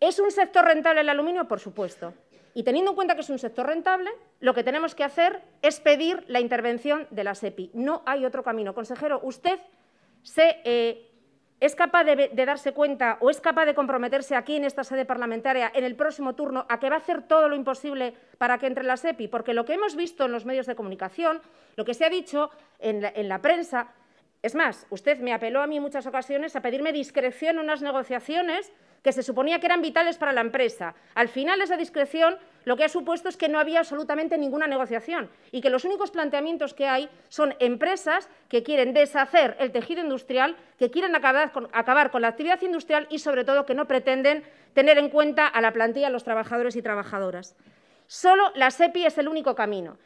¿Es un sector rentable el aluminio? Por supuesto. Y teniendo en cuenta que es un sector rentable, lo que tenemos que hacer es pedir la intervención de la SEPI. No hay otro camino. Consejero, usted eh, es capaz de, darse cuenta o es capaz de comprometerse aquí en esta sede parlamentaria en el próximo turno a que va a hacer todo lo imposible para que entre la SEPI. Porque lo que hemos visto en los medios de comunicación, lo que se ha dicho en la, en la prensa, es más, usted me apeló a mí en muchas ocasiones a pedirme discreción en unas negociaciones que se suponía que eran vitales para la empresa. Al final, esa discreción lo que ha supuesto es que no había absolutamente ninguna negociación y que los únicos planteamientos que hay son empresas que quieren deshacer el tejido industrial, que quieren acabar con, acabar con la actividad industrial y, sobre todo, que no pretenden tener en cuenta a la plantilla, a los trabajadores y trabajadoras. Solo la SEPI es el único camino.